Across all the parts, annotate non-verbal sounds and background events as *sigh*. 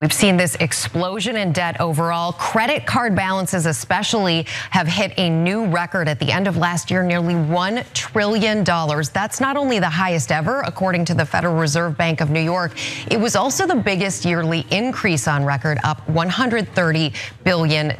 We've seen this explosion in debt overall. Credit card balances, especially, have hit a new record at the end of last year, nearly $1 trillion. That's not only the highest ever, according to the Federal Reserve Bank of New York, it was also the biggest yearly increase on record, up $130 billion.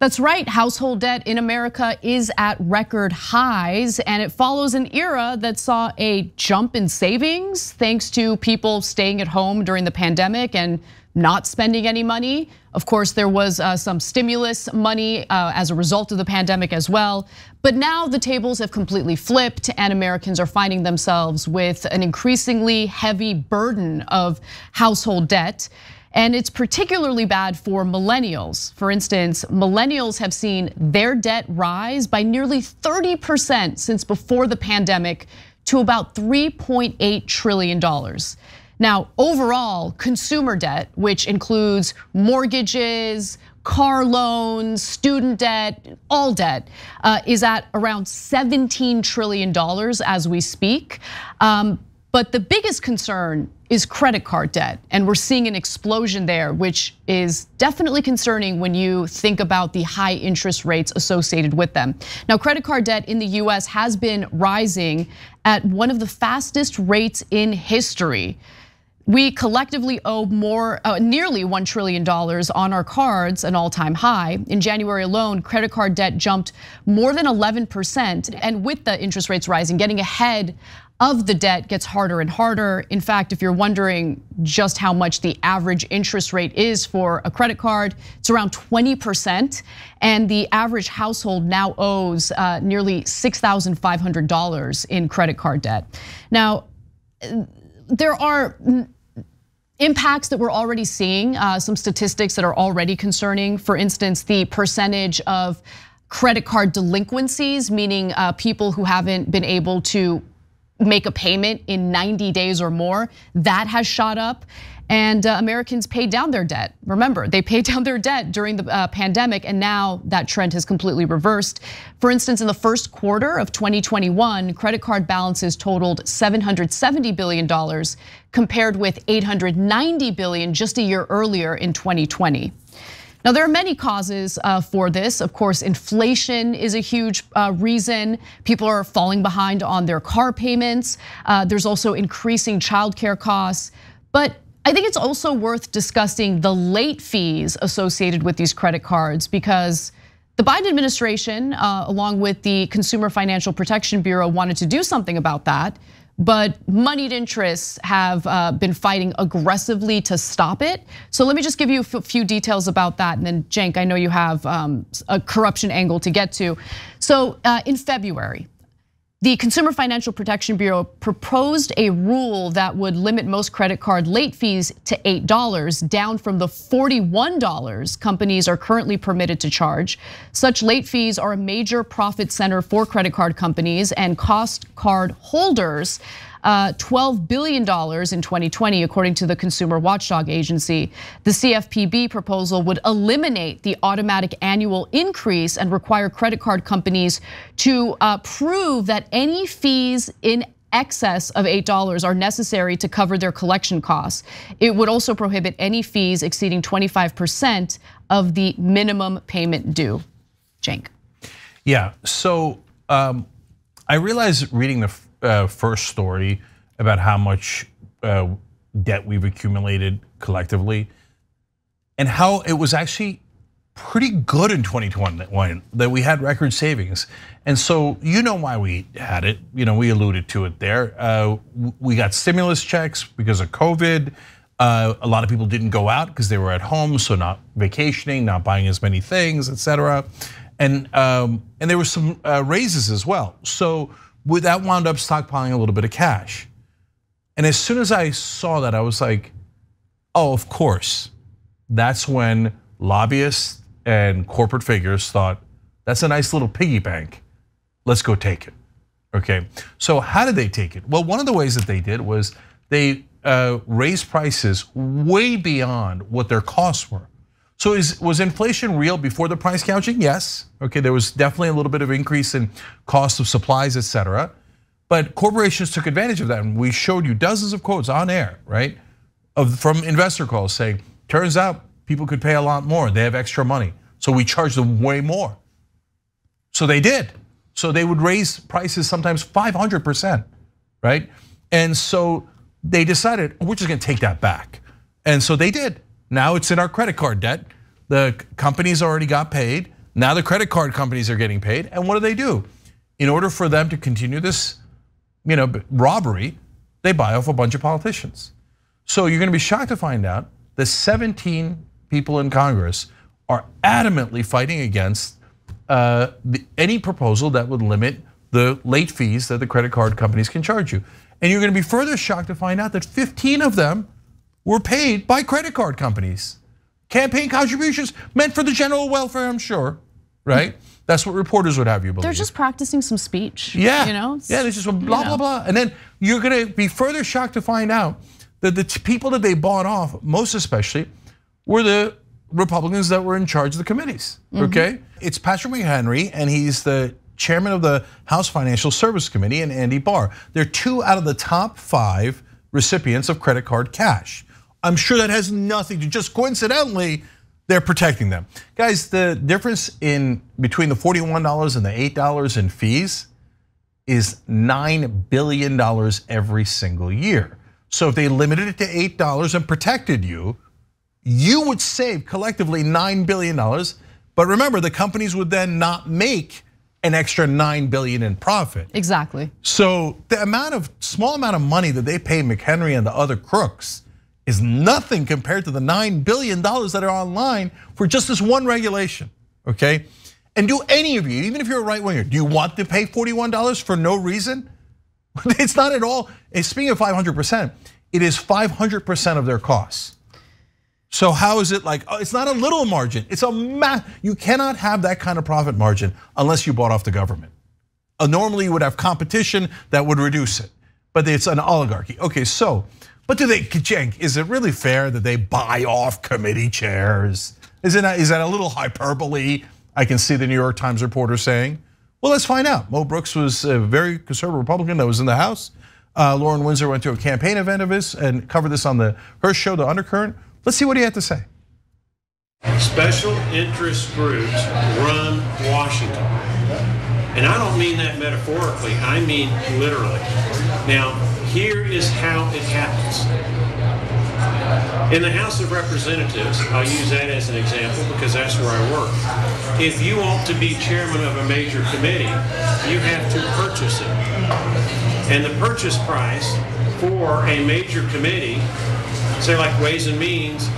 That's right, household debt in America is at record highs, and it follows an era that saw a jump in savings thanks to people staying at home during the pandemic and not spending any money. Of course, there was uh, some stimulus money uh, as a result of the pandemic as well. But now the tables have completely flipped, and Americans are finding themselves with an increasingly heavy burden of household debt. And it's particularly bad for millennials. For instance, millennials have seen their debt rise by nearly 30% since before the pandemic to about $3.8 trillion. Now, overall, consumer debt, which includes mortgages, car loans, student debt, all debt, uh, is at around $17 trillion as we speak. Um, but the biggest concern is credit card debt. And we're seeing an explosion there, which is definitely concerning when you think about the high interest rates associated with them. Now, credit card debt in the US has been rising at one of the fastest rates in history. We collectively owe more, uh, nearly $1 trillion on our cards, an all time high. In January alone, credit card debt jumped more than 11%. And with the interest rates rising, getting ahead of the debt gets harder and harder. In fact, if you're wondering just how much the average interest rate is for a credit card, it's around 20%. And the average household now owes uh, nearly $6,500 in credit card debt. Now, there are impacts that we're already seeing, uh, some statistics that are already concerning. For instance, the percentage of credit card delinquencies, meaning uh, people who haven't been able to make a payment in 90 days or more. That has shot up. And uh, Americans paid down their debt. Remember, they paid *laughs* down their debt during the uh, pandemic, and now that trend has completely reversed. For instance, in the first quarter of 2021, credit card balances totaled $770 billion, compared with $890 billion just a year earlier in 2020. Now, there are many causes uh, for this. Of course, inflation is a huge uh, reason. People are falling behind on their car payments. Uh, there's also increasing childcare costs. But I think it's also worth discussing the late fees associated with these credit cards because the Biden administration, along with the Consumer Financial Protection Bureau, wanted to do something about that but moneyed interests have uh, been fighting aggressively to stop it. So let me just give you a few details about that. And then Jenk, I know you have um, a corruption angle to get to. So uh, in February, the Consumer Financial Protection Bureau proposed a rule that would limit most credit card late fees to $8, down from the $41 companies are currently permitted to charge. Such late fees are a major profit center for credit card companies and cost card holders. Uh, $12 billion in 2020, according to the Consumer Watchdog Agency. The CFPB proposal would eliminate the automatic annual increase and require credit card companies to uh, prove that any fees in excess of $8 are necessary to cover their collection costs. It would also prohibit any fees exceeding 25% of the minimum payment due. Jenk. Yeah, so um, I realize reading the uh, first story about how much uh, debt we've accumulated collectively and how it was actually pretty good in 2021 that we had record savings. And so you know why we had it. You know, we alluded to it there. Uh, we got stimulus checks because of COVID. Uh, a lot of people didn't go out because they were at home, so not vacationing, not buying as many things, etc. And um, and there were some uh, raises as well. So that wound up stockpiling a little bit of cash. And as soon as I saw that, I was like, oh, of course. That's when lobbyists and corporate figures thought, that's a nice little piggy bank. Let's go take it. Okay, so how did they take it? Well, one of the ways that they did was they uh, raised prices way beyond what their costs were. So is, was inflation real before the price gouging? Yes. Okay, there was definitely a little bit of increase in cost of supplies, et cetera. But corporations took advantage of that, and we showed you dozens of quotes on air, right, of, from investor calls saying, "Turns out people could pay a lot more. They have extra money, so we charge them way more." So they did. So they would raise prices sometimes 500 percent, right? And so they decided we're just going to take that back, and so they did. Now it's in our credit card debt. The companies already got paid. Now the credit card companies are getting paid. And what do they do? In order for them to continue this, you know, robbery, they buy off a bunch of politicians. So you're going to be shocked to find out the 17 people in Congress are adamantly fighting against uh, any proposal that would limit the late fees that the credit card companies can charge you. And you're going to be further shocked to find out that 15 of them were paid by credit card companies. Campaign contributions meant for the general welfare, I'm sure, right? That's what reporters would have you believe. They're just practicing some speech. Yeah. You know? Yeah, there's just blah, blah, know. blah. And then you're gonna be further shocked to find out that the people that they bought off, most especially, were the Republicans that were in charge of the committees. Mm -hmm. Okay? It's Patrick McHenry, and he's the chairman of the House Financial Service Committee, and Andy Barr. They're two out of the top five recipients of credit card cash. I'm sure that has nothing to just coincidentally, they're protecting them. Guys, the difference in between the $41 and the $8 in fees is $9 billion every single year. So if they limited it to $8 and protected you, you would save collectively $9 billion. But remember, the companies would then not make an extra 9 billion in profit. Exactly. So the amount of small amount of money that they pay McHenry and the other crooks is nothing compared to the $9 billion that are online for just this one regulation, okay? And do any of you, even if you're a right winger, do you want to pay $41 for no reason? *laughs* It's not at all, speaking of 500%, it is 500% of their costs. So how is it like, oh, it's not a little margin, it's a math. you cannot have that kind of profit margin unless you bought off the government. Uh, normally you would have competition that would reduce it, but it's an oligarchy. Okay, so but do they, Cenk, is it really fair that they buy off committee chairs? Is, it, is that a little hyperbole? I can see the New York Times reporter saying. Well, let's find out. Mo Brooks was a very conservative Republican that was in the House. Uh, Lauren Windsor went to a campaign event of his and covered this on the her show, The Undercurrent. Let's see what he had to say. Special interest groups run Washington. And I don't mean that metaphorically, I mean literally. Now, here is how it happens. In the House of Representatives, I'll use that as an example because that's where I work. If you want to be chairman of a major committee, you have to purchase it. And the purchase price for a major committee, say like Ways and Means,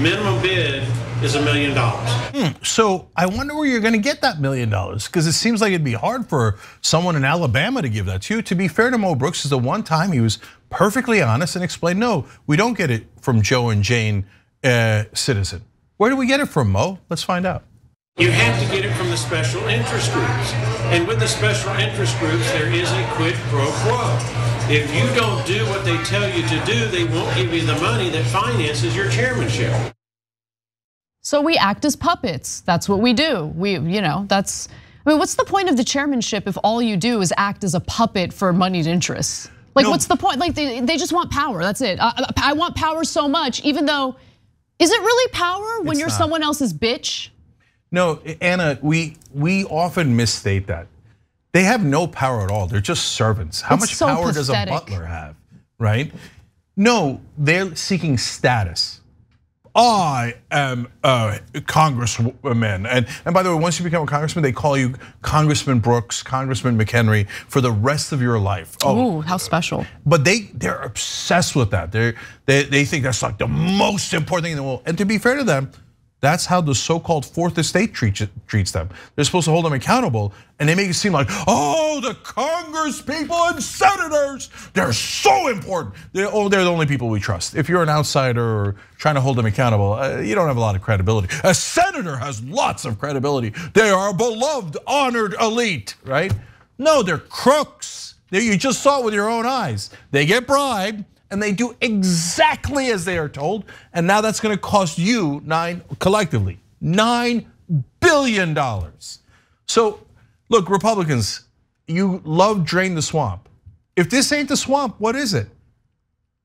minimum bid is a million dollars. Hmm, so I wonder where you're going to get that million dollars because it seems like it'd be hard for someone in Alabama to give that to you. To be fair to Mo Brooks, is the one time he was perfectly honest and explained, no, we don't get it from Joe and Jane uh, Citizen. Where do we get it from, Mo? Let's find out. You have to get it from the special interest groups. And with the special interest groups, there is a quid pro quo. If you don't do what they tell you to do, they won't give you the money that finances your chairmanship. So we act as puppets. That's what we do. We, you know, that's, I mean, what's the point of the chairmanship if all you do is act as a puppet for moneyed interests? Like, no. what's the point? Like, they, they just want power. That's it. I, I want power so much, even though, is it really power when it's you're not. someone else's bitch? No, Anna, we we often misstate that. They have no power at all. They're just servants. How it's much so power pathetic. does a butler have, right? No, they're seeking status. I am a congressman. And, and by the way, once you become a congressman, they call you Congressman Brooks, Congressman McHenry for the rest of your life. Oh, Ooh, how special. But they, they're obsessed with that. They're, they, they think that's like the most important thing in the world. And to be fair to them, that's how the so-called fourth estate treats them. They're supposed to hold them accountable, and they make it seem like, oh, the Congress people and senators, they're so important. They're, oh, they're the only people we trust. If you're an outsider or trying to hold them accountable, uh, you don't have a lot of credibility. A senator has lots of credibility. They are a beloved, honored elite, right? No, they're crooks. You just saw it with your own eyes. They get bribed and they do exactly as they are told. And now that's gonna cost you nine, collectively, $9 billion. So look, Republicans, you love drain the swamp. If this ain't the swamp, what is it?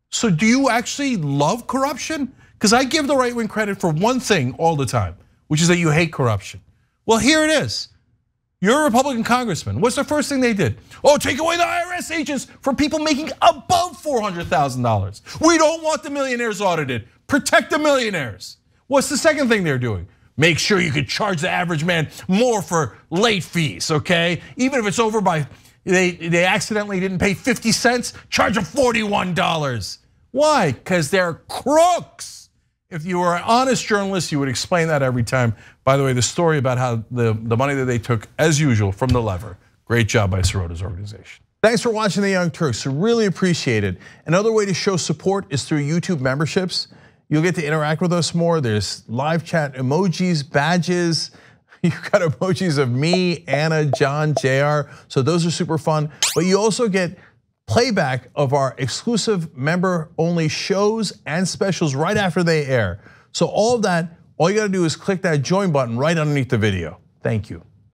So do you actually love corruption? Because I give the right wing credit for one thing all the time, which is that you hate corruption. Well, here it is. You're a Republican congressman. What's the first thing they did? Oh, take away the IRS agents for people making above $400,000. We don't want the millionaires audited. Protect the millionaires. What's the second thing they're doing? Make sure you could charge the average man more for late fees, okay? Even if it's over by, they, they accidentally didn't pay 50 cents, charge them $41. Why? Because they're crooks. If you were an honest journalist, you would explain that every time. By the way, the story about how the, the money that they took, as usual, from the lever. Great job by Sirota's organization. Thanks for watching The Young Turks. Really appreciate it. Another way to show support is through YouTube memberships. You'll get to interact with us more. There's live chat emojis, badges. *laughs* You've got emojis of me, Anna, John, JR. So those are super fun. But you also get playback of our exclusive member only shows and specials right after they air. So all of that all you gotta do is click that join button right underneath the video. Thank you.